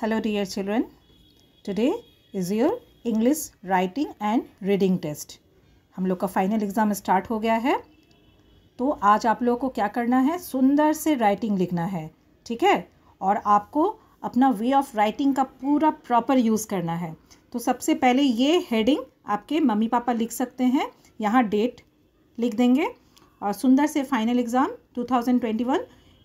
Hello dear children, today is your English writing and reading test. हम लोग का final exam start हो गया है तो आज आप लोगों को क्या करना है सुंदर से राइटिंग लिखना है ठीक है और आपको अपना वे ऑफ राइटिंग का पूरा प्रॉपर यूज़ करना है तो सबसे पहले ये हेडिंग आपके मम्मी पापा लिख सकते हैं यहाँ डेट लिख देंगे और सुंदर से final exam 2021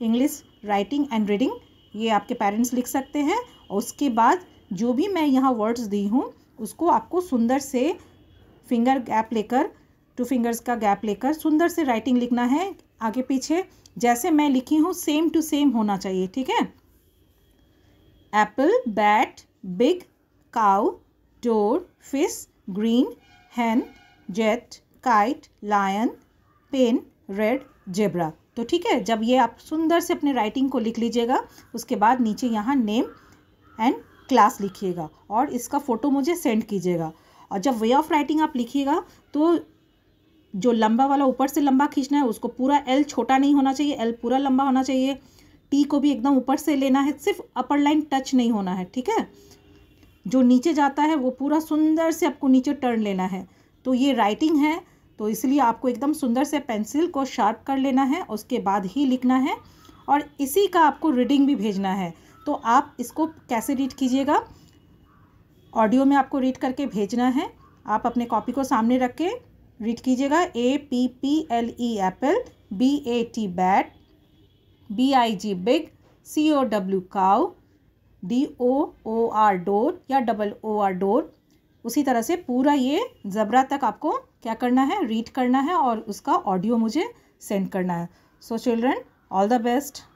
English writing and reading ये आपके पेरेंट्स लिख सकते हैं उसके बाद जो भी मैं यहाँ वर्ड्स दी हूँ उसको आपको सुंदर से फिंगर गैप लेकर टू फिंगर्स का गैप लेकर सुंदर से राइटिंग लिखना है आगे पीछे जैसे मैं लिखी हूँ सेम टू सेम होना चाहिए ठीक है apple bat big cow door fish green hen jet kite lion pen red zebra तो ठीक है जब ये आप सुंदर से अपने राइटिंग को लिख लीजिएगा उसके बाद नीचे यहाँ नेम एंड क्लास लिखिएगा और इसका फ़ोटो मुझे सेंड कीजिएगा और जब वे ऑफ राइटिंग आप लिखिएगा तो जो लंबा वाला ऊपर से लंबा खींचना है उसको पूरा एल छोटा नहीं होना चाहिए एल पूरा लंबा होना चाहिए टी को भी एकदम ऊपर से लेना है सिर्फ अपर लाइन टच नहीं होना है ठीक है जो नीचे जाता है वो पूरा सुंदर से आपको नीचे टर्न लेना है तो ये राइटिंग है तो इसलिए आपको एकदम सुंदर से पेंसिल को शार्प कर लेना है उसके बाद ही लिखना है और इसी का आपको रीडिंग भी भेजना है तो आप इसको कैसे रीड कीजिएगा ऑडियो में आपको रीड करके भेजना है आप अपने कॉपी को सामने रख के रीड कीजिएगा A P P L E apple B A T bat B I G big C O W cow D O O R door या डबल ओ आर डोर उसी तरह से पूरा ये जबरा तक आपको क्या करना है रीड करना है और उसका ऑडियो मुझे सेंड करना है so children all the best